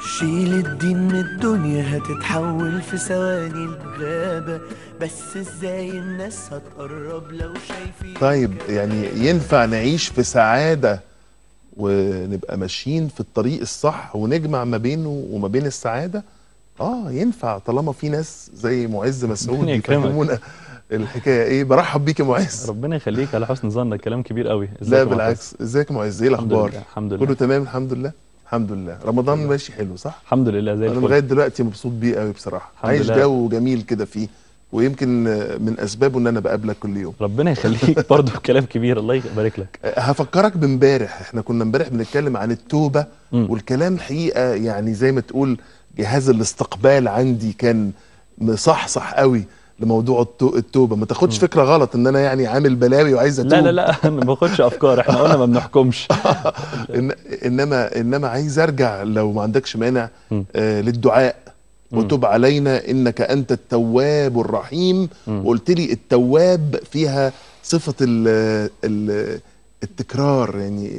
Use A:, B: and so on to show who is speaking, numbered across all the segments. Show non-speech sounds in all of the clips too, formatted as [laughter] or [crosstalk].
A: شيل الدين من الدنيا هتتحول في ثواني الغابة بس ازاي الناس هتقرب لو شايفين
B: طيب يعني ينفع نعيش في سعادة ونبقى ماشيين في الطريق الصح ونجمع ما بينه وما بين السعادة اه ينفع طالما في ناس زي معز مسعود يفهمونا الحكايه ايه برحب بيك يا معز ربنا يخليك على حسن ظنك كلام كبير قوي لا بالعكس ازيك يا معز ايه الاخبار الحمد لله كله تمام الحمد لله الحمد لله رمضان لله. ماشي حلو صح الحمد لله زي الفل انا لغايه دلوقتي مبسوط بيه قوي بصراحه عايش جو جميل كده فيه ويمكن من اسبابه ان انا بقابلك كل يوم ربنا يخليك [laughs] برضه
A: كلام كبير الله يبارك
B: لك أه، هفكرك بامبارح احنا كنا امبارح بنتكلم عن التوبه م. والكلام حقيقه يعني زي ما تقول جهاز الاستقبال عندي كان مصحصح قوي لموضوع التوبه ما تاخدش فكره غلط ان انا يعني عامل بلاوي وعايز اتوب لا لا لا انا ما باخدش افكار احنا قلنا ما بنحكمش [laughs] إن انما انما عايز ارجع لو ما عندكش مانع آه للدعاء وتب علينا انك انت التواب الرحيم وقلت لي التواب فيها صفه ال ال
A: التكرار يعني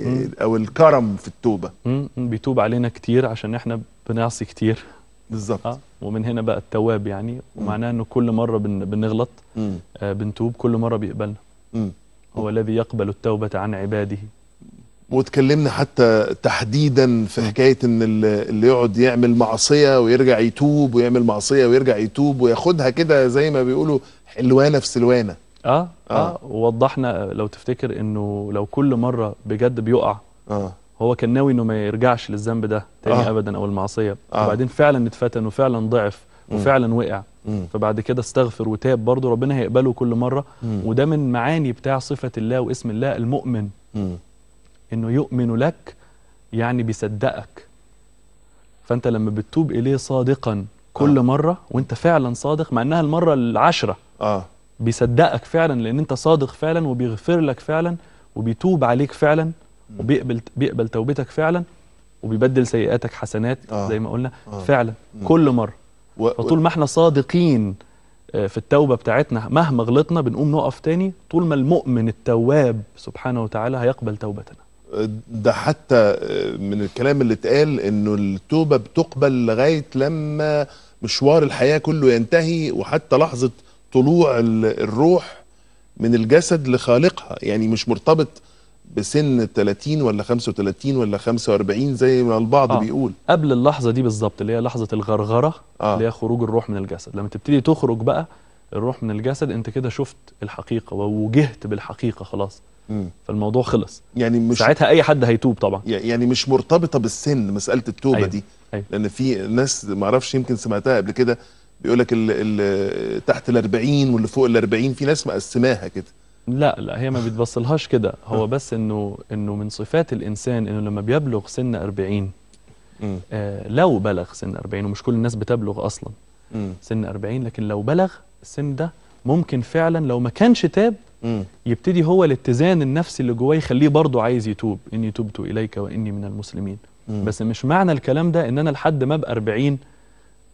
A: او الكرم في التوبه بيتوب علينا كتير عشان احنا بنعصي كتير بالظبط آه ومن هنا بقى التواب يعني ومعناه انه كل مره بن بنغلط آه بنتوب كل مره بيقبلنا هو الذي يقبل التوبه عن عباده
B: واتكلمنا حتى تحديدا في حكايه ان اللي يقعد يعمل معصيه ويرجع يتوب ويعمل معصيه ويرجع يتوب وياخدها كده
A: زي ما بيقولوا حلوانه في سلوانه اه اه, آه. ووضحنا لو تفتكر انه لو كل مره بجد بيقع اه هو كان ناوي انه ما يرجعش للذنب ده تاني آه. ابدا او المعصيه آه. وبعدين فعلا اتفتن وفعلا ضعف وفعلا وقع مم. فبعد كده استغفر وتاب برضه ربنا هيقبله كل مره مم. وده من معاني بتاع صفه الله واسم الله المؤمن مم. انه يؤمن لك يعني بيصدقك فانت لما بتتوب اليه صادقا كل آه. مره وانت فعلا صادق مع انها المره العشره اه بيصدقك فعلا لان انت صادق فعلا وبيغفر لك فعلا وبيتوب عليك فعلا وبيقبل بيقبل توبتك فعلا وبيبدل سيئاتك حسنات آه. زي ما قلنا آه. فعلا م. كل مره و... فطول ما احنا صادقين آه، في التوبة بتاعتنا مهما غلطنا بنقوم نقف تاني طول ما المؤمن التواب سبحانه وتعالى هيقبل توبتنا
B: ده حتى آه، من الكلام اللي اتقال انه التوبة بتقبل لغاية لما مشوار الحياة كله ينتهي وحتى لحظة طلوع الروح من الجسد لخالقها يعني مش مرتبط بسن 30 ولا 35 ولا 45 زي ما البعض آه. بيقول
A: قبل اللحظه دي بالظبط اللي هي لحظه الغرغره آه. اللي هي خروج الروح من الجسد لما تبتدي تخرج بقى الروح من الجسد انت كده شفت الحقيقه ووجهت بالحقيقه خلاص م. فالموضوع خلص يعني مش ساعتها اي حد هيتوب طبعا
B: يعني مش مرتبطه بالسن مساله التوبه أيوة. دي أيوة. لان في ناس ما اعرفش يمكن سمعتها قبل كده بيقول لك تحت ال 40 واللي فوق ال 40 في ناس مقسماها كده
A: لا لا هي ما بتبصلهاش كده هو اه. بس انه انه من صفات الانسان انه لما بيبلغ سن 40 آه لو بلغ سن 40 ومش كل الناس بتبلغ اصلا م. سن 40 لكن لو بلغ السن ده ممكن فعلا لو ما كانش تاب م. يبتدي هو الاتزان النفسي اللي جواه يخليه برضه عايز يتوب اني تبت اليك واني من المسلمين م. بس مش معنى الكلام ده ان انا لحد ما ابقى 40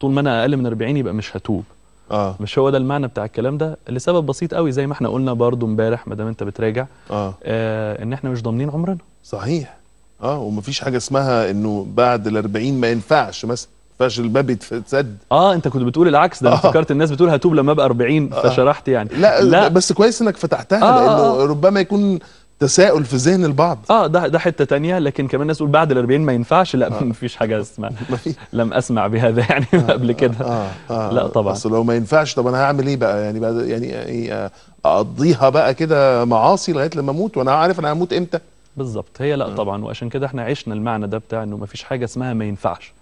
A: طول ما انا اقل من 40 يبقى مش هتوب اه مش هو ده المعنى بتاع الكلام ده لسبب بسيط قوي زي ما احنا قلنا برضو امبارح ما دام انت بتراجع آه. اه ان احنا مش ضامنين عمرنا
B: صحيح اه ومفيش حاجه اسمها انه بعد ال 40 ما
A: ينفعش مثلا ينفعش الباب يتسد اه انت كنت بتقول العكس ده آه. افتكرت الناس بتقول هتوب لما ابقى 40 آه. فشرحت يعني لا, لا بس
B: كويس انك فتحتها آه لانه آه.
A: آه. ربما يكون تساؤل في ذهن البعض اه ده ده حته تانية لكن كمان الناس تقول بعد ال 40 ما ينفعش لا آه. [laughs] فيش حاجه اسمها [laughs] لم اسمع بهذا يعني آه [laughs] قبل آه، كده آه آه لا طبعا اصل
B: لو ما ينفعش طب انا هعمل ايه بقى يعني بعد يعني إيه، اقضيها بقى كده معاصي لغايه لما اموت وانا عارف
A: انا هموت امتى بالظبط هي لا آه. طبعا وعشان كده احنا عشنا المعنى ده بتاع انه ما فيش حاجه اسمها ما ينفعش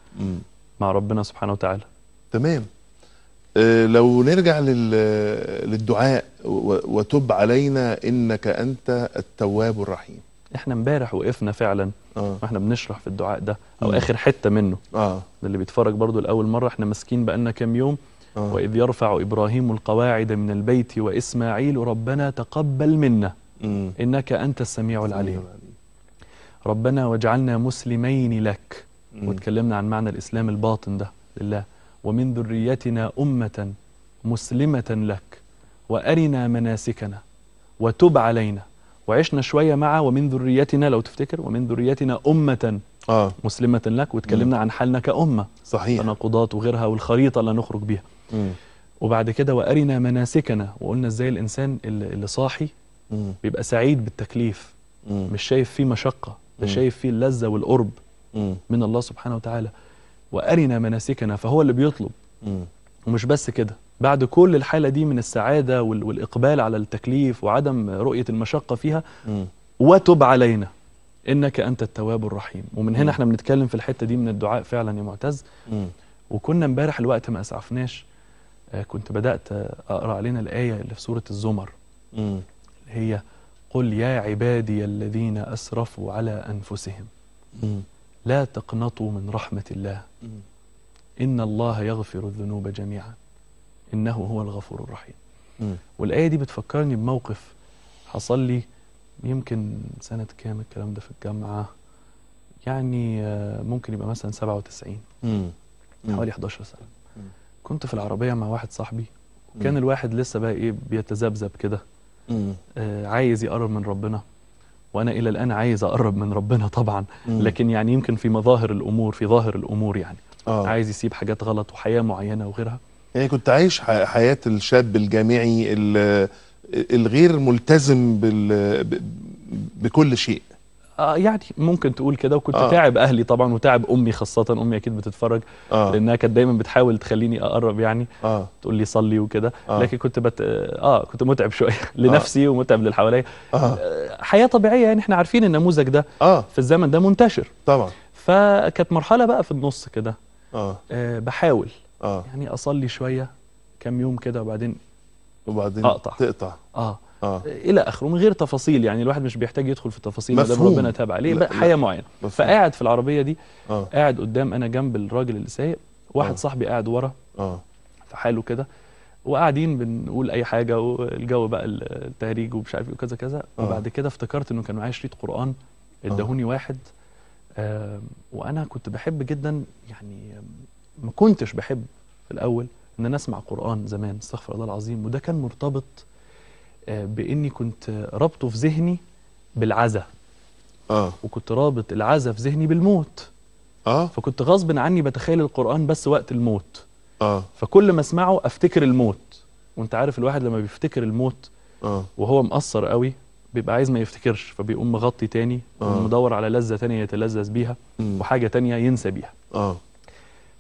A: مع ربنا سبحانه وتعالى
B: تمام آه، لو نرجع للدعاء وتب علينا انك انت التواب
A: الرحيم احنا امبارح وقفنا فعلا آه. واحنا بنشرح في الدعاء ده او آه. اخر حته منه اه اللي بيتفرج برضو لاول مره احنا ماسكين بقالنا كام يوم آه. واذ يرفع ابراهيم القواعد من البيت واسماعيل ربنا تقبل منا م. انك انت السميع العليم ربنا واجعلنا مسلمين لك م. واتكلمنا عن معنى الاسلام الباطن ده لله ومن ذريتنا أمة مسلمة لك وأرنا مناسكنا وتب علينا وعشنا شوية مع ومن ذريتنا لو تفتكر ومن ذريتنا أمة آه. مسلمة لك واتكلمنا عن حالنا كأمة صحيح تناقضات وغيرها والخريطة اللي نخرج بيها وبعد كده وأرنا مناسكنا وقلنا إزاي الإنسان اللي صاحي بيبقى سعيد بالتكليف مش شايف فيه مشقة ده شايف فيه اللذة والقرب من الله سبحانه وتعالى وأرنا مناسكنا فهو اللي بيطلب م. ومش بس كده بعد كل الحالة دي من السعادة والإقبال على التكليف وعدم رؤية المشقة فيها م. وتب علينا إنك أنت التواب الرحيم ومن هنا م. احنا بنتكلم في الحتة دي من الدعاء فعلا يا معتز م. وكنا امبارح الوقت ما أسعفناش آه، كنت بدأت أقرأ علينا الآية اللي في سورة الزمر اللي هي قل يا عبادي الذين أسرفوا على أنفسهم لا تقنطوا من رحمة الله إن الله يغفر الذنوب جميعا إنه هو الغفور الرحيم والآية دي بتفكرني بموقف حصل لي يمكن سنة كام الكلام ده في الجامعة يعني آه، ممكن يبقى مثلا 97 حوالي 11 سنة كنت في العربية مع واحد صاحبي وكان الواحد لسه بقى إيه بيتذبذب كده آه، عايز يقرب من ربنا وانا الى الان عايز اقرب من ربنا طبعا مم. لكن يعني يمكن في مظاهر الامور في ظاهر الامور يعني أوه. عايز يسيب حاجات غلط وحياه معينه وغيرها
B: يعني كنت عايش
A: حياه الشاب
B: الجامعي الغير ملتزم
A: بكل شيء آه يعني ممكن تقول كده وكنت آه. تعب اهلي طبعا وتعب امي خاصه امي اكيد بتتفرج آه. لانها كانت دايما بتحاول تخليني اقرب يعني آه. تقول لي صلي وكده آه. لكن كنت بت... اه كنت متعب شويه [laughs] آه. لنفسي آه. ومتعب للي حواليا آه. حياه طبيعيه يعني احنا عارفين النموذج ده آه. في الزمن ده منتشر طبعا فكانت مرحله بقى في النص كده آه. آه بحاول آه. يعني اصلي شويه كام يوم كده وبعدين وبعدين اقطع تقطع اه آه. الى اخره من غير تفاصيل يعني الواحد مش بيحتاج يدخل في التفاصيل ده ربنا تاب عليه بقى حياه معينه فقاعد في العربيه دي آه. قاعد قدام انا جنب الراجل اللي سايق واحد آه. صاحبي قاعد ورا آه. في حاله كده وقاعدين بنقول اي حاجه والجو بقى التهريج ومش عارف ايه وكذا كذا آه. وبعد كده افتكرت انه كان معايا شريط قران اداهوني آه. واحد آه وانا كنت بحب جدا يعني ما كنتش بحب في الاول ان انا اسمع قران زمان استغفر الله العظيم وده كان مرتبط آه، باني كنت رابطه في ذهني بالعزا اه وكنت رابط العزا في ذهني بالموت اه فكنت غصب عني بتخيل القران بس وقت الموت اه فكل ما اسمعه افتكر الموت وانت عارف الواحد لما بيفتكر الموت اه وهو مقصر قوي بيبقى عايز ما يفتكرش فبيقوم مغطي تاني آه. ومدور على لذه تانية يتلذذ بيها م. وحاجه تانية ينسى بيها اه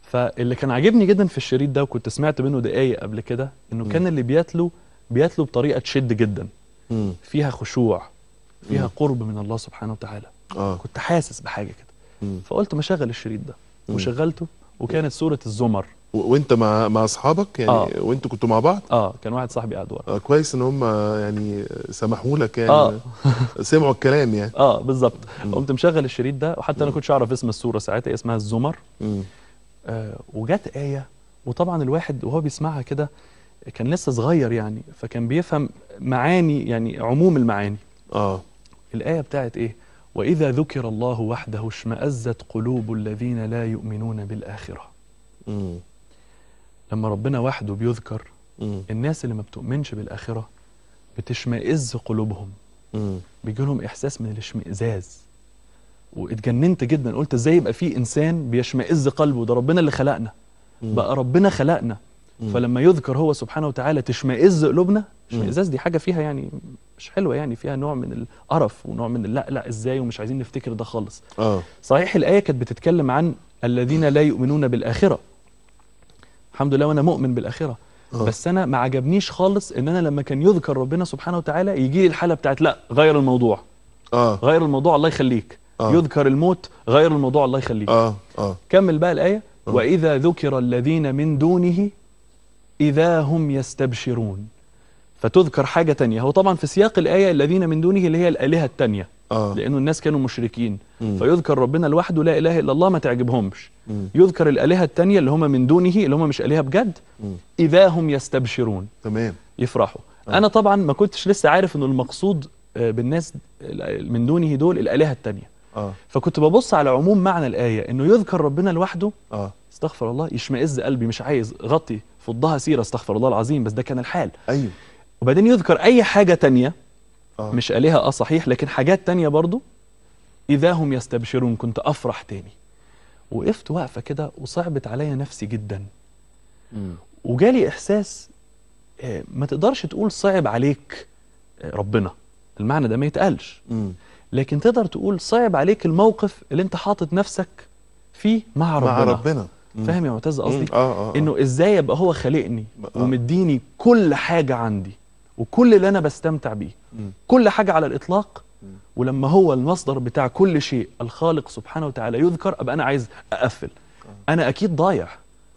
A: فاللي كان عاجبني جدا في الشريط ده وكنت سمعت منه دقايق قبل كده انه م. كان اللي بيتلو بيتلو بطريقه تشد جدا م. فيها خشوع فيها م. قرب من الله سبحانه وتعالى آه. كنت حاسس بحاجه كده م. فقلت ما الشريط ده م. وشغلته وكانت سوره الزمر
B: وانت مع مع اصحابك يعني آه. وانتوا كنتوا مع بعض اه
A: كان واحد صاحبي قاعد ورا آه كويس ان هم يعني سمحوا لك يعني آه. [laughs] سمعوا الكلام يعني اه بالظبط قمت مشغل الشريط ده وحتى انا كنتش اعرف اسم السوره ساعتها اسمها الزمر آه وجت ايه وطبعا الواحد وهو بيسمعها كده كان لسه صغير يعني فكان بيفهم معاني يعني عموم المعاني اه الآية بتاعت إيه وإذا ذكر الله وحده اشمأزت قلوب الذين لا يؤمنون بالآخرة مم. لما ربنا وحده بيذكر مم. الناس اللي ما بتؤمنش بالآخرة بتشمئز قلوبهم بيجي لهم إحساس من الاشمئزاز واتجننت جدا قلت ازاي يبقى في انسان بيشمئز قلبه ده ربنا اللي خلقنا مم. بقى ربنا خلقنا فلما يذكر هو سبحانه وتعالى تشمئز قلوبنا اشمئزاز دي حاجه فيها يعني مش حلوه يعني فيها نوع من القرف ونوع من لا لا ازاي ومش عايزين نفتكر ده خالص آه. صحيح الايه كانت بتتكلم عن الذين لا يؤمنون بالاخره الحمد لله وانا مؤمن بالاخره أوه. بس انا ما عجبنيش خالص ان انا لما كان يذكر ربنا سبحانه وتعالى يجي لي الحاله بتاعت لا غير الموضوع اه غير الموضوع الله يخليك أوه. يذكر الموت غير الموضوع الله يخليك اه اه كمل بقى الايه أوه. واذا ذكر الذين من دونه إذا هم يستبشرون فتذكر حاجة تانية هو طبعا في سياق الآية الذين من دونه اللي هي الآلهة التانية آه. لأنه الناس كانوا مشركين مم. فيذكر ربنا لوحده لا إله إلا الله ما تعجبهمش مم. يذكر الآلهة التانية اللي هم من دونه اللي هم مش آلهة بجد مم. إذا هم يستبشرون تمام يفرحوا آه. أنا طبعا ما كنتش لسه عارف إنه المقصود آه، بالناس من دونه دول الآلهة التانية آه. فكنت ببص على عموم معنى الآية إنه يذكر ربنا لوحده آه. استغفر الله يشمئز قلبي مش عايز غطي فضها سيرة استغفر الله العظيم بس ده كان الحال أيوه وبعدين يذكر أي حاجة تانية آه. مش قالها آه صحيح لكن حاجات تانية برضو إذا هم يستبشرون كنت أفرح تاني وقفت واقفة كده وصعبت عليا نفسي جدا م. وجالي إحساس آه، ما تقدرش تقول صعب عليك آه، ربنا المعنى ده ما يتقالش م. لكن تقدر تقول صعب عليك الموقف اللي انت حاطط نفسك فيه مع ربنا مع ربنا فاهم يا معتز قصدي آه،, آه آه انه ازاي يبقى هو خالقني آه. ومديني كل حاجه عندي وكل اللي انا بستمتع بيه كل حاجه على الاطلاق ولما هو المصدر بتاع كل شيء الخالق سبحانه وتعالى يذكر ابقى انا عايز اقفل آه. انا اكيد ضايع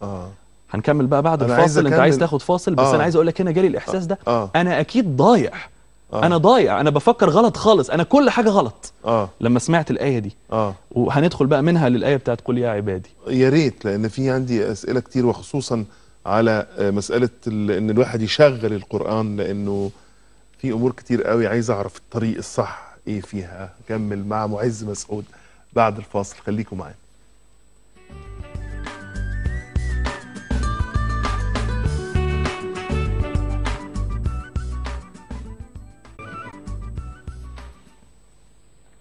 A: آه. هنكمل بقى بعد الفاصل عايز انت عايز تاخد فاصل بس آه. انا عايز اقول لك هنا جالي الاحساس آه. ده آه. انا اكيد ضايع آه. انا ضايع انا بفكر غلط خالص انا كل حاجه غلط آه. لما سمعت الايه دي آه. وهندخل بقى منها للايه بتاعت قل يا عبادي يا
B: ريت لان في عندي اسئله كتير وخصوصا على مساله ان الواحد يشغل القران لانه في امور كتير قوي عايز اعرف الطريق الصح ايه فيها كمل مع معز مسعود بعد الفاصل خليكم معانا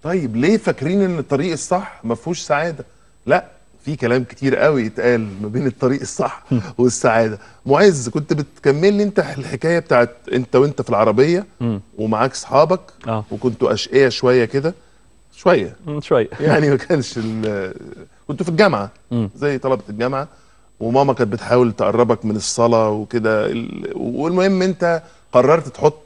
B: طيب ليه فاكرين ان الطريق الصح ما فيهوش سعاده لا في كلام كتير قوي اتقال ما بين الطريق الصح والسعاده معز كنت بتكمل لي انت الحكايه بتاعت انت وانت في العربيه ومعاك اصحابك آه. وكنتوا اشقياء شويه كده شويه شويه يعني ما كانش كنتوا في الجامعه زي طلبه الجامعه وماما كانت بتحاول تقربك من الصلاه وكده والمهم انت قررت تحط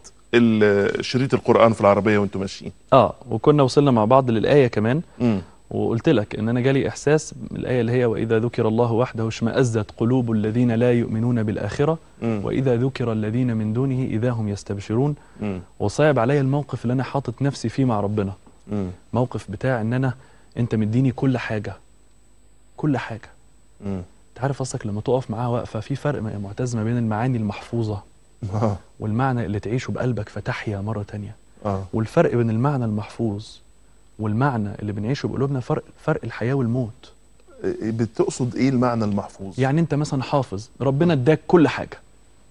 B: شريط القران في العربيه وانتم ماشيين
A: اه وكنا وصلنا مع بعض للايه كمان م. وقلت لك ان انا جالي احساس الايه اللي هي واذا ذكر الله وحده اشمئزت قلوب الذين لا يؤمنون بالاخره م. واذا ذكر الذين من دونه اذا هم يستبشرون م. وصعب عليا الموقف اللي انا حاطط نفسي فيه مع ربنا م. موقف بتاع ان انا انت مديني كل حاجه كل حاجه انت عارف اصلك لما تقف معاه واقفه في فرق يا معتز ما بين المعاني المحفوظه آه. والمعنى اللي تعيشه بقلبك فتحيا مرة تانية آه. والفرق بين المعنى المحفوظ والمعنى اللي بنعيشه بقلوبنا فرق فرق الحياة والموت إيه، إيه، بتقصد ايه المعنى المحفوظ يعني انت مثلا حافظ ربنا اداك كل حاجة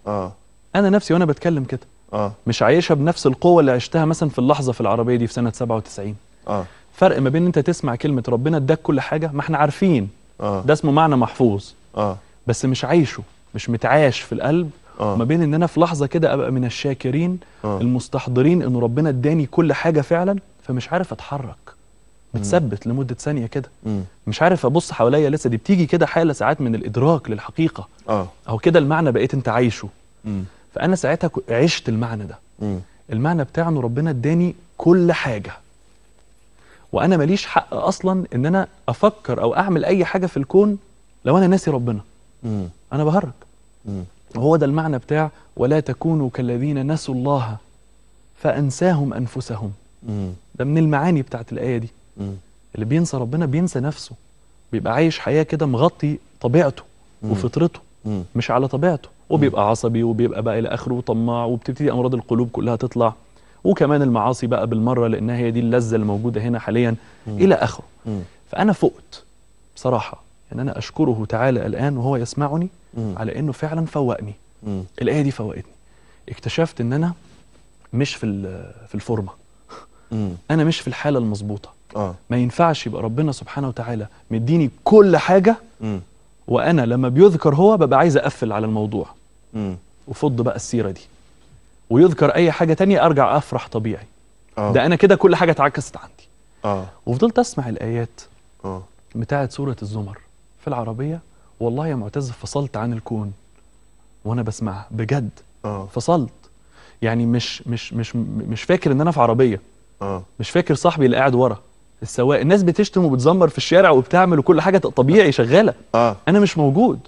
A: اه انا نفسي وانا بتكلم كده اه مش عايشها بنفس القوة اللي عشتها مثلا في اللحظة في العربية دي في سنة 97 اه فرق ما بين انت تسمع كلمة ربنا اداك كل حاجة ما احنا عارفين آه. ده اسمه معنى محفوظ آه. بس مش عايشه مش متعاش في القلب آه. ما بين ان انا في لحظه كده ابقى من الشاكرين آه. المستحضرين انه ربنا اداني كل حاجه فعلا فمش عارف اتحرك متثبت لمده ثانيه كده مش عارف ابص حواليا لسه دي بتيجي كده حاله ساعات من الادراك للحقيقه اه او كده المعنى بقيت انت عايشه مم. فانا ساعتها عشت المعنى ده مم. المعنى بتاع انه ربنا اداني كل حاجه وانا ماليش حق اصلا ان انا افكر او اعمل اي حاجه في الكون لو انا ناسي ربنا مم. انا بهرج مم. وهو ده المعنى بتاع ولا تكونوا كالذين نسوا الله فأنساهم أنفسهم ده من المعاني بتاعت الآية دي اللي بينسى ربنا بينسى نفسه بيبقى عايش حياة كده مغطي طبيعته وفطرته مش على طبيعته وبيبقى عصبي وبيبقى بقى إلى آخره وطماع وبتبتدي أمراض القلوب كلها تطلع وكمان المعاصي بقى بالمرة لأنها هي دي اللذة الموجودة هنا حاليا إلى آخره فأنا فقت بصراحة يعني أنا أشكره تعالى الآن وهو يسمعني م. على أنه فعلا فوقني م. الآية دي فوقتني اكتشفت أن أنا مش في في الفورمة أنا مش في الحالة المظبوطة آه. ما ينفعش يبقى ربنا سبحانه وتعالى مديني كل حاجة م. وأنا لما بيذكر هو ببقى عايز أقفل على الموضوع م. وفض بقى السيرة دي ويذكر أي حاجة تانية أرجع أفرح طبيعي آه. ده أنا كده كل حاجة اتعكست عندي آه. وفضلت أسمع الآيات آه. بتاعت سورة الزمر في العربيه والله يا معتز فصلت عن الكون وانا بسمعها بجد أوه. فصلت يعني مش مش مش مش فاكر ان انا في عربيه أوه. مش فاكر صاحبي اللي قاعد ورا السواق الناس بتشتم وبتزمر في الشارع وبتعمل وكل حاجه طبيعي شغاله أوه. انا مش موجود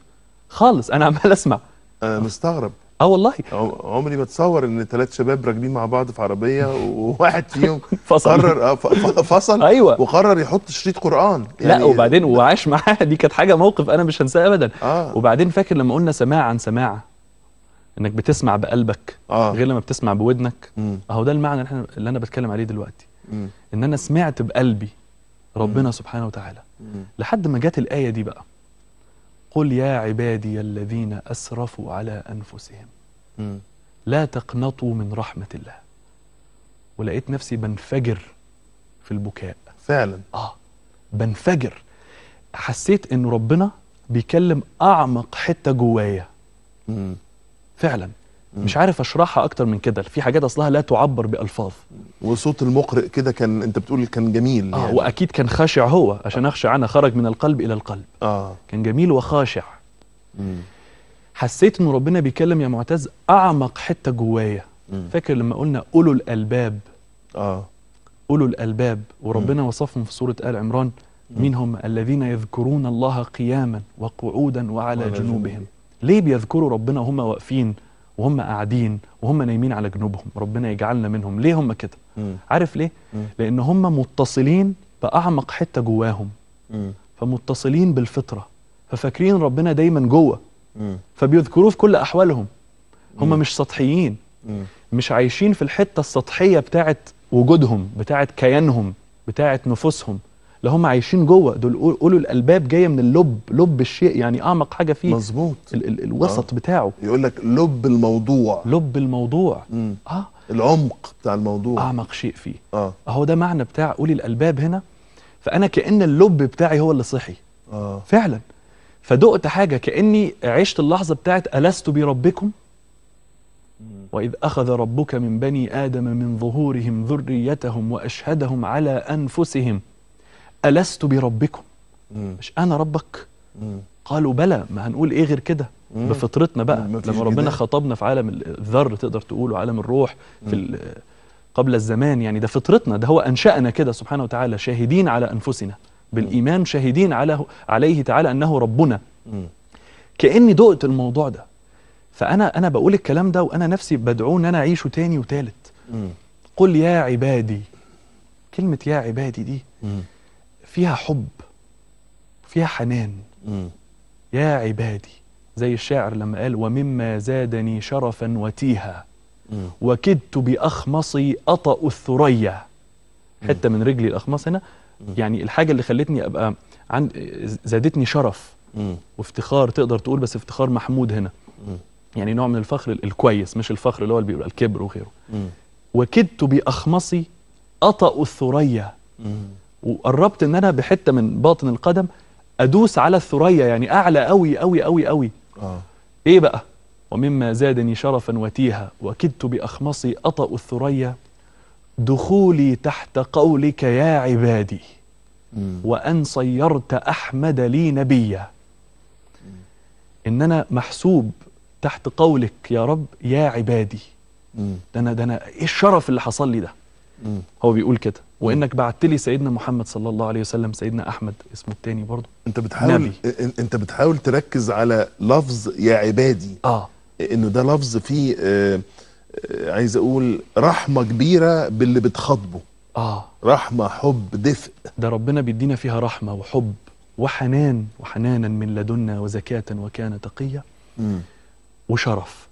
A: خالص انا عمال اسمع انا مستغرب اه والله
B: عمري ما اتصور ان ثلاث شباب راكبين مع بعض في عربيه وواحد فيهم [laughs] فصل قرر آه،
A: فصل ايوه وقرر يحط شريط قران يعني لا وبعدين وعاش معاها دي كانت حاجه موقف انا مش هنساه ابدا آه. وبعدين فاكر لما قلنا سماع عن سماع انك بتسمع بقلبك آه. غير لما بتسمع بودنك اهو ده المعنى اللي, احنا اللي انا بتكلم عليه دلوقتي م. ان انا سمعت بقلبي ربنا م. سبحانه وتعالى م. لحد ما جت الايه دي بقى قل يا عبادي الذين أسرفوا على أنفسهم لا تقنطوا من رحمة الله ولقيت نفسي بنفجر في البكاء فعلا آه بنفجر حسيت إن ربنا بيكلم أعمق حتة جوايا فعلا مش عارف اشرحها اكتر من كده في حاجات اصلها لا تعبر بالفاظ
B: وصوت المقرئ كده كان انت بتقول
A: كان جميل آه يعني. واكيد كان خاشع هو عشان آه. اخشع انا خرج من القلب الى القلب آه. كان جميل وخاشع م. حسيت ان ربنا بيكلم يا معتز اعمق حته جوايا فاكر لما قلنا اولوا الالباب اه اولوا الالباب وربنا م. وصفهم في سوره ال عمران مين هم الذين يذكرون الله قياما وقعودا وعلى جنوبهم ليه بيذكروا ربنا وهم واقفين وهم قاعدين وهم نايمين على جنوبهم ربنا يجعلنا منهم ليه هم كده مم. عارف ليه مم. لان هم متصلين باعمق حته جواهم مم. فمتصلين بالفطره ففاكرين ربنا دايما جوه فبيذكروه في كل احوالهم هم مم. مش سطحيين مم. مش عايشين في الحته السطحيه بتاعه وجودهم بتاعه كيانهم بتاعه نفوسهم اللي هم عايشين جوه دول قولوا الالباب جايه من اللب لب الشيء يعني اعمق حاجه فيه مظبوط ال ال الوسط آه. بتاعه يقول لك لب الموضوع لب الموضوع م. اه العمق بتاع الموضوع اعمق شيء فيه اه هو ده معنى بتاع قولي الالباب هنا فانا كان اللب بتاعي هو اللي صحي اه فعلا فدقت حاجه كاني عشت اللحظه بتاعت الست بربكم وإذ أخذ ربك من بني آدم من ظهورهم ذريتهم وأشهدهم على أنفسهم ألست بربكم مم. مش أنا ربك مم. قالوا بلى ما هنقول إيه غير كده بفطرتنا بقى لما ربنا خطبنا في عالم الذر تقدر تقول وعالم الروح في قبل الزمان يعني ده فطرتنا ده هو أنشأنا كده سبحانه وتعالى شاهدين على أنفسنا بالإيمان شاهدين على عليه تعالى أنه ربنا كأني دقت الموضوع ده فأنا أنا بقول الكلام ده وأنا نفسي بدعوه إن أنا أعيشه تاني وتالت قل يا عبادي كلمة يا عبادي دي فيها حب فيها حنان يا عبادي زي الشاعر لما قال ومما زادني شرفا وتيها وكدت بأخمصي أطأ الثريا حتة من رجلي الأخمص هنا يعني الحاجة اللي خلتني أبقى عند زادتني شرف وافتخار تقدر تقول بس افتخار محمود هنا يعني نوع من الفخر الكويس مش الفخر اللي هو اللي بيبقى الكبر وغيره وكدت بأخمصي أطأ الثريا وقربت ان انا بحته من باطن القدم ادوس على الثريا يعني اعلى قوي قوي قوي قوي اه ايه بقى ومما زادني شرفا وتيها وكدت باخمصي اطأ الثريا دخولي تحت قولك يا عبادي وان صيرت احمد لي نبيا ان انا محسوب تحت قولك يا رب يا عبادي ده انا ده انا ايه الشرف اللي حصل لي ده هو بيقول كده وانك بعت لي سيدنا محمد صلى الله عليه وسلم سيدنا احمد اسمه الثاني برضه انت بتحاول نبي. انت
B: بتحاول تركز على لفظ يا عبادي اه انه ده لفظ فيه آه،
A: آه، عايز اقول رحمه كبيره باللي بتخاطبه اه رحمه حب دفء ده ربنا بيدينا فيها رحمه وحب وحنان وحنانا من لدنا وزكاه وكان تقيا وشرف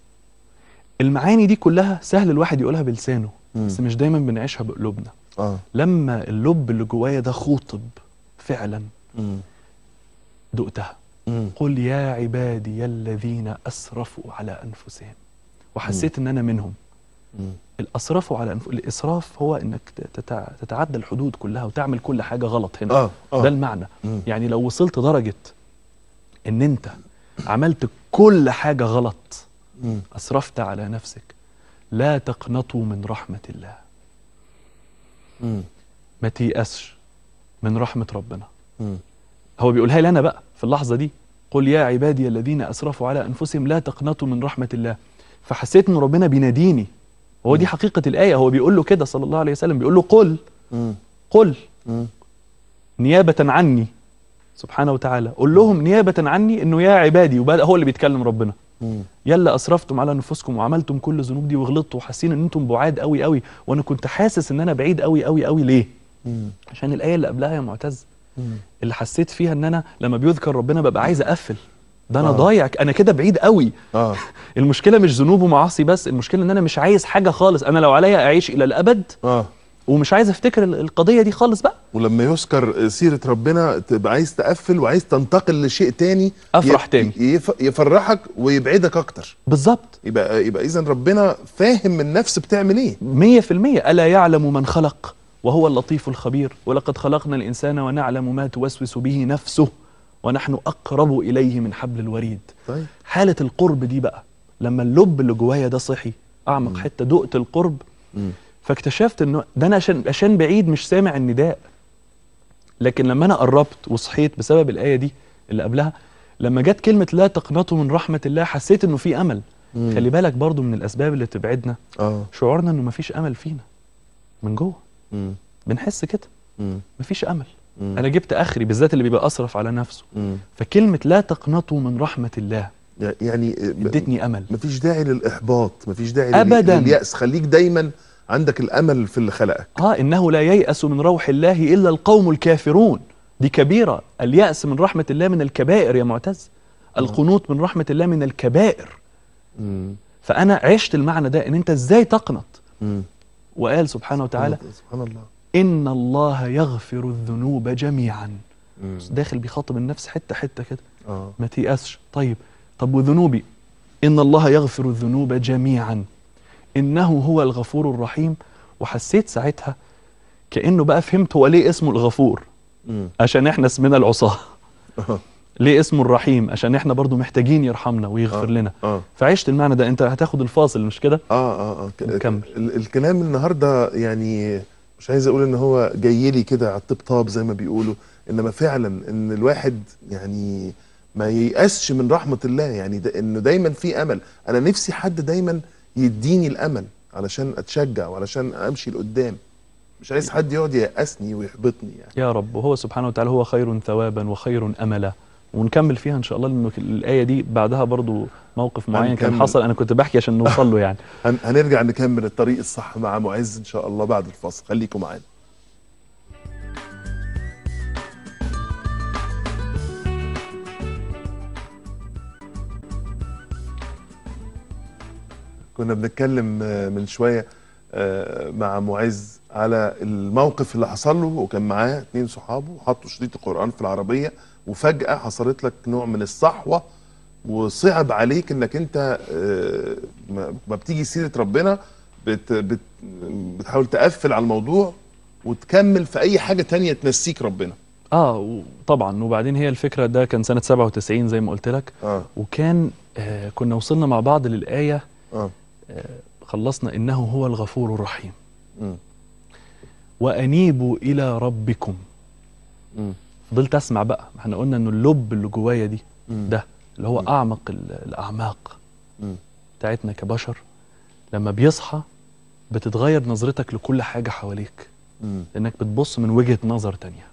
A: المعاني دي كلها سهل الواحد يقولها بلسانه بس مش دايما بنعيشها بقلوبنا آه. لما اللب اللي جوايا ده خوطب فعلا دقتها قل يا عبادي الذين اسرفوا على انفسهم وحسيت ان انا منهم الاسرفوا على أنف... الاسراف هو انك تتع... تتعدى الحدود كلها وتعمل كل حاجه غلط هنا آه. آه. ده المعنى يعني لو وصلت درجه ان انت عملت كل حاجه غلط اسرفت على نفسك لا تقنطوا من رحمه الله ما تيأسش من رحمة ربنا مم. هو بيقولها لنا بقى في اللحظة دي قل يا عبادي الذين أسرفوا على أنفسهم لا تقنطوا من رحمة الله فحسيت إن ربنا بيناديني هو مم. دي حقيقة الآية هو بيقول له كده صلى الله عليه وسلم بيقول له قل مم. قل مم. نيابة عني سبحانه وتعالى قل لهم نيابة عني إنه يا عبادي وبدأ هو اللي بيتكلم ربنا يلا اسرفتم على نفوسكم وعملتم كل الذنوب دي وغلطتوا وحاسين ان انتم بعاد قوي قوي وانا كنت حاسس ان انا بعيد قوي قوي قوي ليه مم. عشان الايه اللي قبلها يا معتز مم. اللي حسيت فيها ان انا لما بيذكر ربنا ببقى عايز اقفل ده انا آه. ضايع انا كده بعيد قوي آه. [laughs] المشكله مش ذنوب ومعاصي بس المشكله ان انا مش عايز حاجه خالص انا لو عليا اعيش الى الابد آه. ومش عايز افتكر القضيه دي
B: خالص بقى ولما يذكر سيره ربنا تبقى عايز تقفل وعايز تنتقل لشيء تاني افرح تاني يفرحك ويبعدك اكتر بالظبط يبقى يبقى اذا ربنا
A: فاهم النفس بتعمل ايه 100% الا يعلم من خلق وهو اللطيف الخبير ولقد خلقنا الانسان ونعلم ما توسوس به نفسه ونحن اقرب اليه من حبل الوريد طيب. حاله القرب دي بقى لما اللب اللي جوايا ده صحي اعمق حته دقت القرب م. فاكتشفت انه ده انا عشان عشان بعيد مش سامع النداء لكن لما انا قربت وصحيت بسبب الايه دي اللي قبلها لما جت كلمه لا تقنطوا من رحمه الله حسيت انه في امل مم. خلي بالك برضو من الاسباب اللي تبعدنا أوه. شعورنا انه مفيش امل فينا من جوه مم. بنحس كده مم. مفيش امل مم. انا جبت اخري بالذات اللي بيبقى اصرف على نفسه مم. فكلمه لا تقنطوا من رحمه الله يعني ادتني آه، امل مفيش داعي للاحباط مفيش داعي ابدا للياس خليك دايما عندك الامل في اللي خلقك اه انه لا ييأس من روح الله الا القوم الكافرون دي كبيره اليأس من رحمه الله من الكبائر يا معتز القنوط من رحمه الله من الكبائر مم. فانا عشت المعنى ده ان انت ازاي تقنط مم. وقال سبحانه وتعالى سبحان الله ان الله يغفر الذنوب جميعا مم. داخل بيخاطب النفس حته حته كده آه. ما تيأسش طيب طب وذنوبي ان الله يغفر الذنوب جميعا إنه هو الغفور الرحيم وحسيت ساعتها كأنه بقى فهمت هو ليه اسمه الغفور عشان إحنا اسمنا العصاة [laughs] آه. ليه اسمه الرحيم عشان احنا برضو محتاجين يرحمنا ويغفر آه. لنا آه. فعشت المعنى ده انت هتاخد الفاصل مش كده اه اه اه كمل الكلام النهارده يعني
B: مش عايز اقول ان هو جاي لي كده على الطبطاب زي ما بيقولوا انما فعلا ان الواحد يعني ما ييأسش من رحمه الله يعني ده انه دايما في امل انا نفسي حد دايما يديني الامل علشان اتشجع وعلشان امشي لقدام
A: مش عايز حد يقعد ييأسني ويحبطني يعني يا رب وهو سبحانه وتعالى هو خير ثوابا وخير املا ونكمل فيها ان شاء الله الايه دي بعدها برضو موقف معين هنكمل. كان حصل انا كنت بحكي عشان نوصل له يعني [laughs]
B: هنرجع نكمل الطريق الصح مع معز ان شاء الله بعد الفاصل خليكم معانا كنا بنتكلم آه، من شويه آه، مع معز على الموقف اللي حصل له وكان معاه اثنين صحابه وحطوا شريط القران في العربيه وفجاه حصلت لك نوع من الصحوه وصعب عليك انك انت آه، ما بتيجي سيره ربنا بت بت بتحاول تقفل على الموضوع وتكمل في اي حاجه تانية تنسيك ربنا
A: اه طبعا وبعدين هي الفكره ده كان سنه 97 زي ما قلت لك آه. وكان آه كنا وصلنا مع بعض للايه آه. خلصنا إنه هو الغفور الرحيم م. وأنيبوا إلى ربكم م. فضلت أسمع بقى احنا قلنا إنه اللب اللي جوايا دي م. ده اللي هو أعمق الأعماق بتاعتنا كبشر لما بيصحى بتتغير نظرتك لكل حاجة حواليك لأنك بتبص من وجهة نظر تانية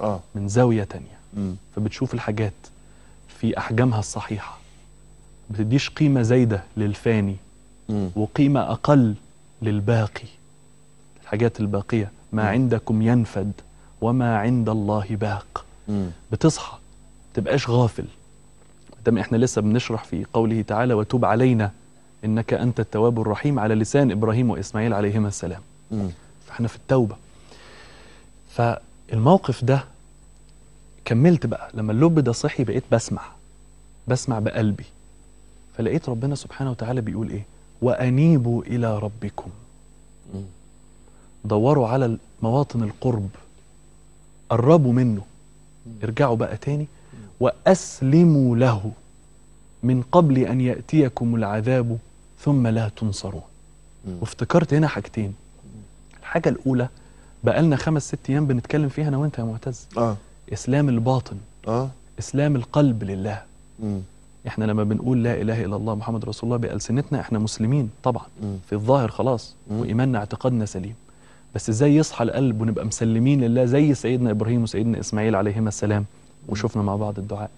A: آه. من زاوية تانية م. فبتشوف الحاجات في أحجامها الصحيحة بتديش قيمة زايدة للفاني وقيمة أقل للباقي الحاجات الباقية ما م. عندكم ينفد وما عند الله باق م. بتصحى تبقاش غافل دام احنا لسه بنشرح في قوله تعالى وتوب علينا انك انت التواب الرحيم على لسان ابراهيم واسماعيل عليهما السلام م. فاحنا في التوبه فالموقف ده كملت بقى لما اللب ده صحي بقيت بسمع بسمع بقلبي فلقيت ربنا سبحانه وتعالى بيقول ايه وأنيبوا إلى ربكم دوروا على مواطن القرب قربوا منه ارجعوا بقى تاني وأسلموا له من قبل أن يأتيكم العذاب ثم لا تنصرون وافتكرت هنا حاجتين الحاجة الأولى بقالنا خمس ست أيام بنتكلم فيها أنا وأنت يا معتز آه. إسلام الباطن آه. إسلام القلب لله احنا لما بنقول لا اله الا الله محمد رسول الله بألسنتنا احنا مسلمين طبعا في الظاهر خلاص وايماننا اعتقادنا سليم بس ازاي يصحى القلب ونبقى مسلمين لله زي سيدنا ابراهيم وسيدنا اسماعيل عليهما السلام وشفنا مع بعض الدعاء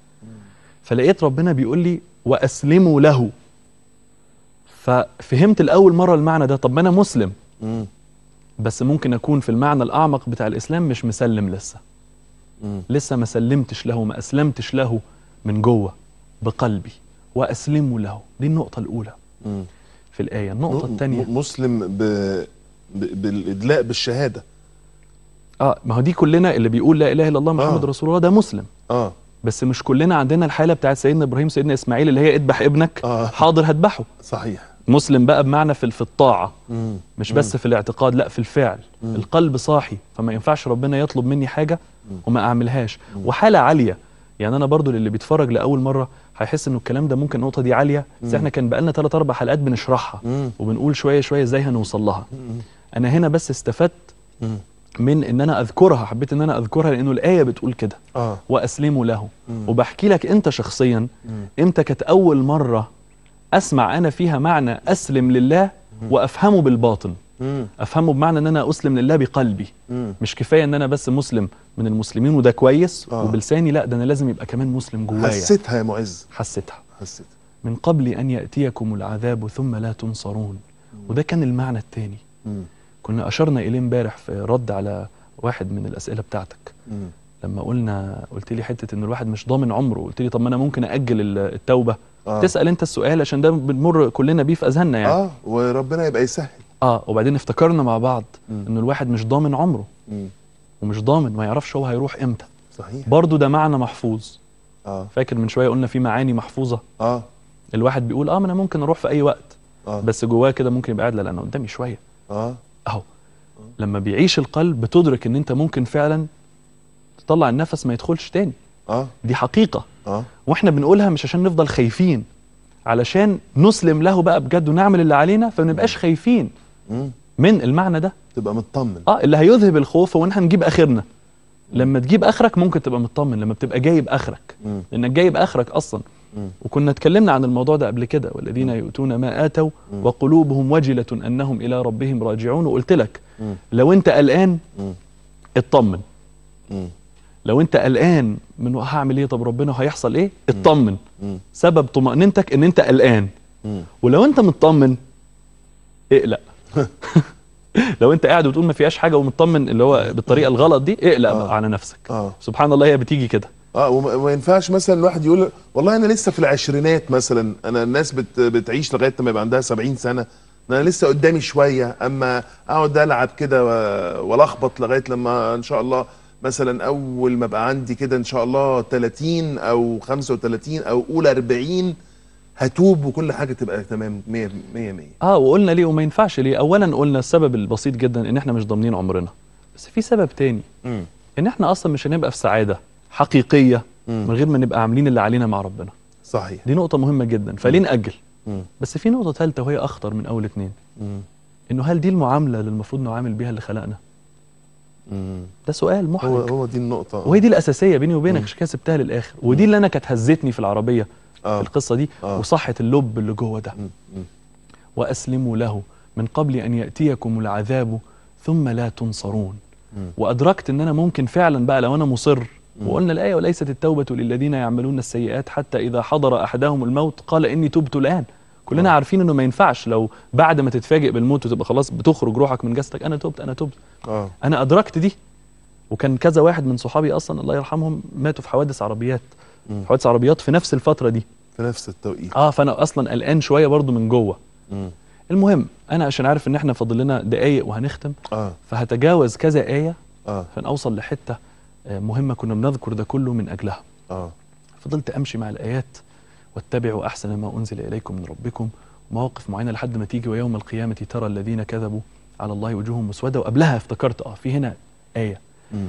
A: فلقيت ربنا بيقول لي واسلموا له ففهمت الاول مره المعنى ده طب ما انا مسلم بس ممكن اكون في المعنى الاعمق بتاع الاسلام مش مسلم لسه لسه ما سلمتش له ما اسلمتش له من جوه بقلبي وأسلمه له دي النقطة الأولى في الآية النقطة الثانية مسلم ب... ب... بالإدلاء بالشهادة اه ما هو دي كلنا اللي بيقول لا اله الا الله محمد آه. رسول الله ده مسلم اه بس مش كلنا عندنا الحاله بتاعت سيدنا ابراهيم سيدنا اسماعيل اللي هي اذبح ابنك آه. حاضر هذبحه صحيح مسلم بقى بمعنى في في الطاعه مم. مش بس مم. في الاعتقاد لا في الفعل مم. القلب صاحي فما ينفعش ربنا يطلب مني حاجه مم. وما اعملهاش مم. وحاله عاليه يعني انا برضو للي بيتفرج لاول مره هيحس انه الكلام ده ممكن النقطه دي عاليه بس احنا كان بقالنا ثلاث اربع حلقات بنشرحها وبنقول شويه شويه ازاي هنوصل لها انا هنا بس استفدت من ان انا اذكرها حبيت ان انا اذكرها لانه الايه بتقول كده آه. واسلموا له مم. وبحكي لك انت شخصيا مم. امتى كانت اول مره اسمع انا فيها معنى اسلم لله مم. وافهمه بالباطن مم. افهمه بمعنى ان انا اسلم لله بقلبي مم. مش كفايه ان انا بس مسلم من المسلمين وده كويس آه. وبلساني لا ده انا لازم يبقى كمان مسلم جوايا حسيتها يا معز حسيتها حسيتها من قبل ان ياتيكم العذاب ثم لا تنصرون مم. وده كان المعنى الثاني كنا اشرنا اليه امبارح في رد على واحد من الاسئله بتاعتك مم. لما قلنا قلت لي حته ان الواحد مش ضامن عمره قلت لي طب ما انا ممكن اجل التوبه آه. تسال انت السؤال عشان ده بنمر كلنا بيه في اذهاننا يعني اه وربنا يبقى يسهل اه وبعدين افتكرنا مع بعض ان الواحد مش ضامن عمره م. ومش ضامن ما يعرفش هو هيروح امتى صحيح برضه ده معنى محفوظ اه فاكر من شويه قلنا في معاني محفوظه اه الواحد بيقول اه ما انا ممكن اروح في اي وقت آه. بس جواه كده ممكن يبقى قاعد لا انا قدامي شويه اه اهو آه. لما بيعيش القلب بتدرك ان انت ممكن فعلا تطلع النفس ما يدخلش تاني اه دي حقيقه اه واحنا بنقولها مش عشان نفضل خايفين علشان نسلم له بقى بجد ونعمل اللي علينا فما نبقاش خايفين من المعنى ده تبقى مطمن اه اللي هيذهب الخوف هو ان احنا نجيب اخرنا لما تجيب اخرك ممكن تبقى مطمن لما بتبقى جايب اخرك مم. لانك جايب اخرك اصلا مم. وكنا اتكلمنا عن الموضوع ده قبل كده والذين يؤتون ما اتوا مم. وقلوبهم وجله انهم الى ربهم راجعون وقلت لك لو انت قلقان اطمن لو انت قلقان من هعمل ايه طب ربنا هيحصل ايه اطمن سبب طمانينتك ان انت قلقان ولو انت مطمن اقلق لو انت قاعد وتقول ما فيهاش حاجه ومطمن اللي هو بالطريقه آه. الغلط دي اقلق آه. على نفسك آه. سبحان الله هي بتيجي كده
B: اه وما ينفعش مثلا الواحد يقول والله انا لسه في العشرينات مثلا انا الناس بت بتعيش لغايه ما يبقى عندها 70 سنه انا لسه قدامي شويه اما اقعد العب كده والخبط لغايه لما ان شاء الله مثلا اول ما ابقى عندي كده ان شاء الله 30 او 35 او اولى 40 هتوب وكل حاجه تبقى تمام 100 100 100
A: اه وقلنا ليه وما ينفعش ليه اولا قلنا السبب البسيط جدا ان احنا مش ضامنين عمرنا بس في سبب تاني م. ان احنا اصلا مش هنبقى في سعاده حقيقيه م. من غير ما نبقى عاملين اللي علينا مع ربنا صحيح دي نقطه مهمه جدا فليه ناجل بس في نقطه ثالثه وهي اخطر من اول اتنين م. انه هل دي المعامله اللي المفروض نعامل بيها اللي خلقنا ده سؤال محرج هو, هو دي النقطه وهي دي الاساسيه بيني وبينك عشان كده سبتها للاخر ودي اللي انا كانت هزتني في العربيه آه. القصة دي آه. وصحة اللب اللي جوه ده وأسلموا له من قبل أن يأتيكم العذاب ثم لا تنصرون وأدركت أن أنا ممكن فعلا بقى لو أنا مصر وقلنا الآية وليست التوبة للذين يعملون السيئات حتى إذا حضر أحدهم الموت قال إني تبت الآن كلنا آه. عارفين انه ما ينفعش لو بعد ما تتفاجئ بالموت وتبقى خلاص بتخرج روحك من جسدك انا تبت انا تبت آه. انا ادركت دي وكان كذا واحد من صحابي اصلا الله يرحمهم ماتوا في حوادث عربيات حوادث عربيات في نفس الفتره دي في نفس التوقيت اه فانا اصلا قلقان شويه برضو من جوه مم. المهم انا عشان عارف ان احنا فاضل لنا دقايق وهنختم آه. فهتجاوز كذا ايه آه. عشان اوصل لحته آه، مهمه كنا بنذكر ده كله من اجلها آه. فضلت امشي مع الايات واتبعوا احسن ما انزل اليكم من ربكم مواقف معينه لحد ما تيجي ويوم القيامه ترى الذين كذبوا على الله وجوههم مسوده وقبلها افتكرت اه في هنا ايه مم.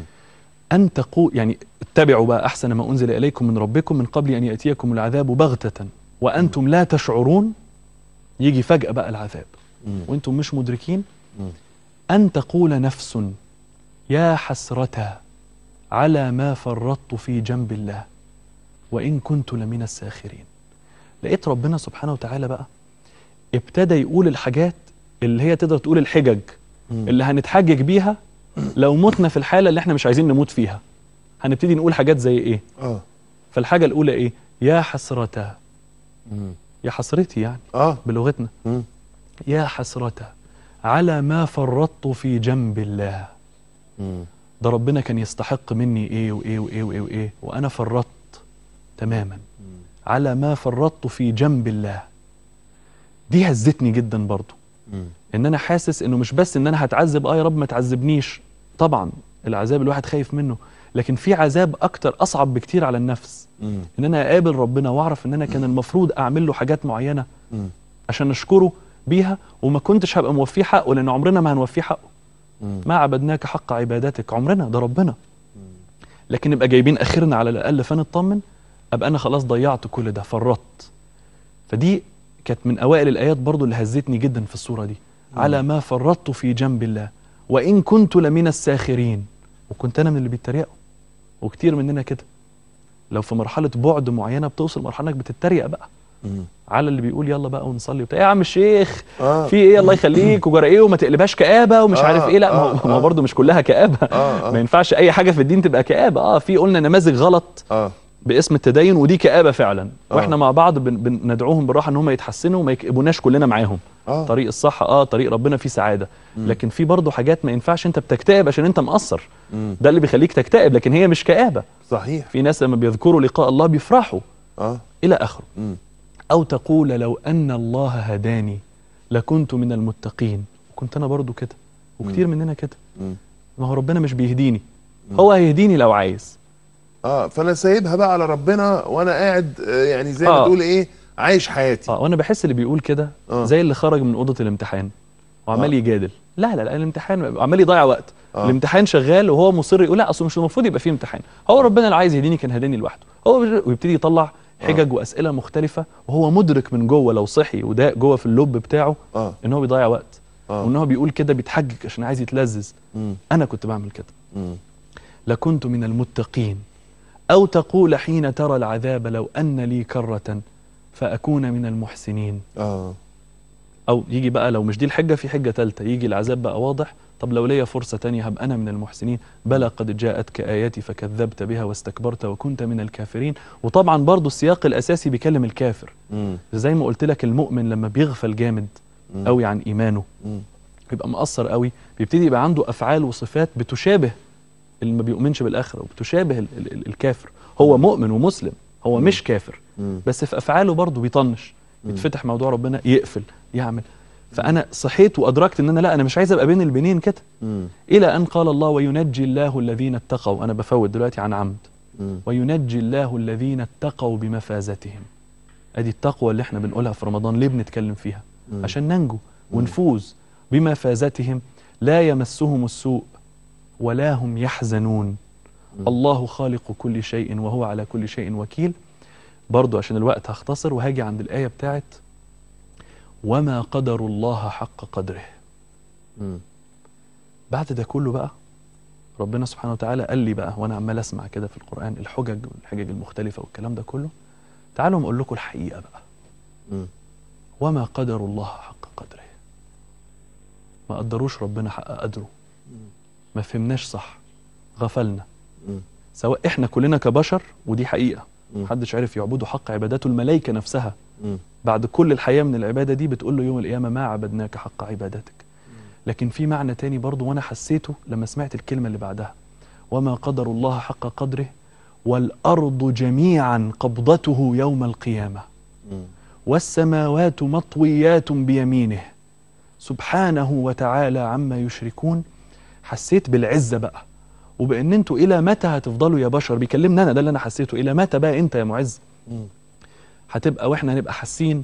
A: أن تقول يعني اتبعوا بقى أحسن ما أنزل إليكم من ربكم من قبل أن يأتيكم العذاب بغتة وأنتم لا تشعرون يجي فجأة بقى العذاب وأنتم مش مدركين أن تقول نفس يا حسرة على ما فرطت في جنب الله وإن كنت لمن الساخرين لقيت ربنا سبحانه وتعالى بقى ابتدى يقول الحاجات اللي هي تقدر تقول الحجج اللي هنتحجج بيها لو متنا في الحاله اللي احنا مش عايزين نموت فيها هنبتدي نقول حاجات زي ايه اه فالحاجه الاولى ايه يا حسرتها يا حسرتي يعني آه. بلغتنا مم. يا حسرتها على ما فرطت في جنب الله ده ربنا كان يستحق مني ايه وايه وايه وايه وايه وانا فرطت تماما مم. على ما فرطت في جنب الله دي هزتني جدا برضو مم. ان انا حاسس انه مش بس ان انا هتعذب اه يا رب ما تعذبنيش طبعا العذاب الواحد خايف منه لكن في عذاب اكتر اصعب بكتير على النفس مم. ان انا اقابل ربنا واعرف ان انا كان المفروض اعمل له حاجات معينه مم. عشان اشكره بيها وما كنتش هبقى موفيه حقه لان عمرنا ما هنوفيه حقه مم. ما عبدناك حق عبادتك عمرنا ده ربنا لكن نبقى جايبين اخرنا على الاقل فنطمن ابقى انا خلاص ضيعت كل ده فرطت فدي كانت من اوائل الايات برضو اللي هزتني جدا في الصوره دي مم. على ما فرطت في جنب الله وإن كنت لمن الساخرين وكنت أنا من اللي بيتريقوا وكتير مننا كده لو في مرحلة بعد معينة بتوصل مرحلة إنك بتتريق بقى مم. على اللي بيقول يلا بقى ونصلي وبتاع يا عم الشيخ
C: آه. في ايه الله
A: يخليك وجرى ايه وما تقلبهاش كآبه ومش آه. عارف ايه لا آه. ما هو آه. برضه مش كلها كآبه آه. آه. ما ينفعش اي حاجه في الدين تبقى كآبه اه في قلنا نماذج غلط آه. باسم التدين ودي كآبة فعلا آه. واحنا مع بعض بندعوهم بالراحة ان هم يتحسنوا وما يكئبوناش كلنا معاهم آه. طريق الصح اه طريق ربنا فيه سعادة مم. لكن في برضه حاجات ما ينفعش انت بتكتئب عشان انت مقصر ده اللي بيخليك تكتئب لكن هي مش كآبة صحيح في ناس لما بيذكروا لقاء الله بيفرحوا آه. الى اخره مم. او تقول لو ان الله هداني لكنت من المتقين وكنت انا برضه كده وكتير مننا كده ما هو ربنا مش بيهديني هو هيهديني لو عايز اه فانا سايبها بقى على ربنا وانا قاعد آه، يعني زي ما آه. تقول ايه عايش حياتي اه وانا بحس اللي بيقول كده آه. زي اللي خرج من اوضه الامتحان وعمال آه. يجادل لا لا لا الامتحان عمال يضيع وقت آه. الامتحان شغال وهو مصر يقول لا اصل مش المفروض يبقى فيه امتحان هو آه. ربنا اللي عايز يهديني كان هداني لوحده هو ويبتدي يطلع آه. حجج آه. واسئله مختلفه وهو مدرك من جوه لو صحي وده جوه في اللب بتاعه آه. ان هو بيضيع وقت آه. وان هو بيقول كده بيتحجج عشان عايز يتلذذ انا كنت بعمل كده لكنت من المتقين أو تقول حين ترى العذاب لو أن لي كرة فأكون من المحسنين آه. أو يجي بقى لو مش دي الحجة في حجة ثالثة يجي العذاب بقى واضح طب لو ليا فرصة تانية هبقى أنا من المحسنين بلى قد جاءتك آياتي فكذبت بها واستكبرت وكنت من الكافرين وطبعا برضو السياق الأساسي بيكلم الكافر زي ما قلت لك المؤمن لما بيغفل جامد قوي عن إيمانه م. بيبقى مقصر قوي بيبتدي يبقى عنده أفعال وصفات بتشابه اللي ما بيؤمنش بالآخرة وبتشابه ال ال الكافر هو مؤمن ومسلم هو مم. مش كافر مم. بس في أفعاله برضه بيطنش يتفتح موضوع ربنا يقفل يعمل فأنا صحيت وأدركت إن أنا لا أنا مش عايز أبقى بين البنين كده إلى أن قال الله وينجي الله الذين اتقوا أنا بفوت دلوقتي عن عمد مم. وينجي الله الذين اتقوا بمفازتهم أدي التقوى اللي احنا بنقولها في رمضان ليه بنتكلم فيها عشان ننجو ونفوز بمفازتهم لا يمسهم السوء ولا هم يحزنون الله خالق كل شيء وهو على كل شيء وكيل برضو عشان الوقت هختصر وهاجي عند الآية بتاعت وما قدر الله حق قدره بعد ده كله بقى ربنا سبحانه وتعالى قال لي بقى وأنا عمال أسمع كده في القرآن الحجج والحجج المختلفة والكلام ده كله تعالوا أقول لكم الحقيقة بقى وما قدر الله حق قدره ما قدروش ربنا حق قدره ما فهمناش صح غفلنا سواء احنا كلنا كبشر ودي حقيقه محدش عارف يعبده حق عبادته الملائكه نفسها بعد كل الحياه من العباده دي بتقول له يوم القيامه ما عبدناك حق عبادتك لكن في معنى تاني برضه وانا حسيته لما سمعت الكلمه اللي بعدها وما قدر الله حق قدره والارض جميعا قبضته يوم القيامه والسماوات مطويات بيمينه سبحانه وتعالى عما يشركون حسيت بالعزه بقى وبان انتوا الى متى هتفضلوا يا بشر بيكلمنا انا ده اللي انا حسيته الى متى بقى انت يا معز هتبقى واحنا هنبقى حاسين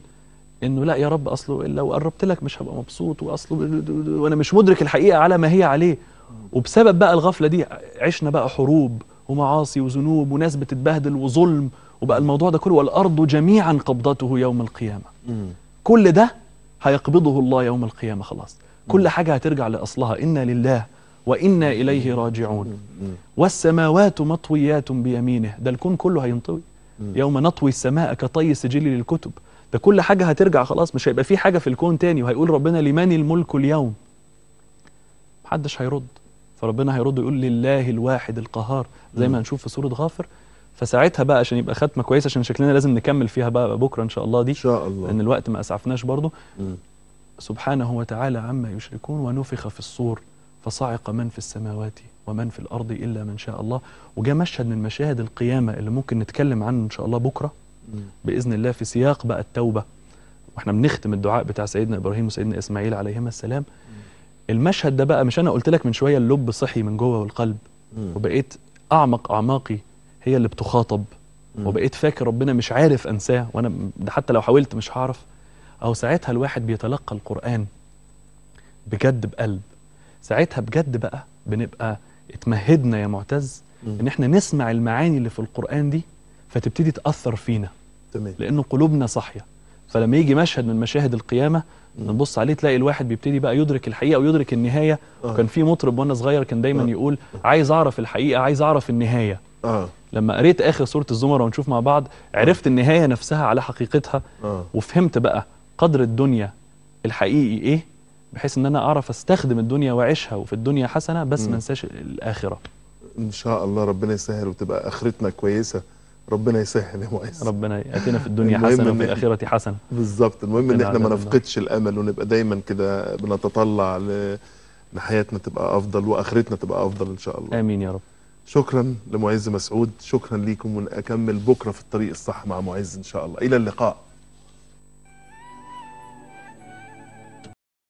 A: انه لا يا رب اصله لو قربت لك مش هبقى مبسوط واصله وانا مش مدرك الحقيقه على ما هي عليه وبسبب بقى الغفله دي عشنا بقى حروب ومعاصي وذنوب وناس بتتبهدل وظلم وبقى الموضوع ده كله والارض جميعا قبضته يوم القيامه كل ده هيقبضه الله يوم القيامه خلاص كل حاجه هترجع لاصلها انا لله وإنا إليه راجعون والسماوات مطويات بيمينه ده الكون كله هينطوي يوم نطوي السماء كطي السجل للكتب ده كل حاجة هترجع خلاص مش هيبقى في حاجة في الكون تاني وهيقول ربنا لمن الملك اليوم محدش هيرد فربنا هيرد ويقول لله الواحد القهار زي ما هنشوف في سورة غافر فساعتها بقى عشان يبقى ختمه كويسه عشان شكلنا لازم نكمل فيها بقى بكره ان شاء الله دي ان شاء الله لان الوقت ما اسعفناش برضه سبحانه وتعالى عما يشركون ونفخ في الصور فصعق من في السماوات ومن في الأرض إلا من شاء الله وجاء مشهد من مشاهد القيامة اللي ممكن نتكلم عنه إن شاء الله بكرة بإذن الله في سياق بقى التوبة واحنا بنختم الدعاء بتاع سيدنا إبراهيم وسيدنا إسماعيل عليهما السلام المشهد ده بقى مش أنا قلت لك من شوية اللب صحي من جوه والقلب وبقيت أعمق أعماقي هي اللي بتخاطب وبقيت فاكر ربنا مش عارف أنساه وأنا ده حتى لو حاولت مش هعرف أو ساعتها الواحد بيتلقى القرآن بجد بقلب ساعتها بجد بقى بنبقى اتمهدنا يا معتز م. ان احنا نسمع المعاني اللي في القرآن دي فتبتدي تأثر فينا تمام لأنه قلوبنا صاحية فلما يجي مشهد من مشاهد القيامة نبص عليه تلاقي الواحد بيبتدي بقى يدرك الحقيقة ويدرك النهاية آه. وكان في مطرب وانا صغير كان دايما آه. يقول عايز اعرف الحقيقة عايز اعرف النهاية آه. لما قريت اخر سورة الزمر ونشوف مع بعض عرفت آه. النهاية نفسها على حقيقتها آه. وفهمت بقى قدر الدنيا الحقيقي ايه بحيث ان انا اعرف استخدم الدنيا واعيشها وفي الدنيا حسنه بس ما انساش الاخره ان
B: شاء الله ربنا يسهل وتبقى اخرتنا كويسه ربنا يسهل يا معيز ربنا ياتينا في الدنيا حسنه وفي الاخره حسنه بالظبط المهم ان احنا ما نفقدش الامل ونبقى دايما كده بنتطلع ل... لحياتنا تبقى افضل واخرتنا تبقى افضل ان شاء الله امين يا رب شكرا لمعز مسعود شكرا ليكم ونكمل بكره في الطريق الصح مع معز ان شاء الله الى اللقاء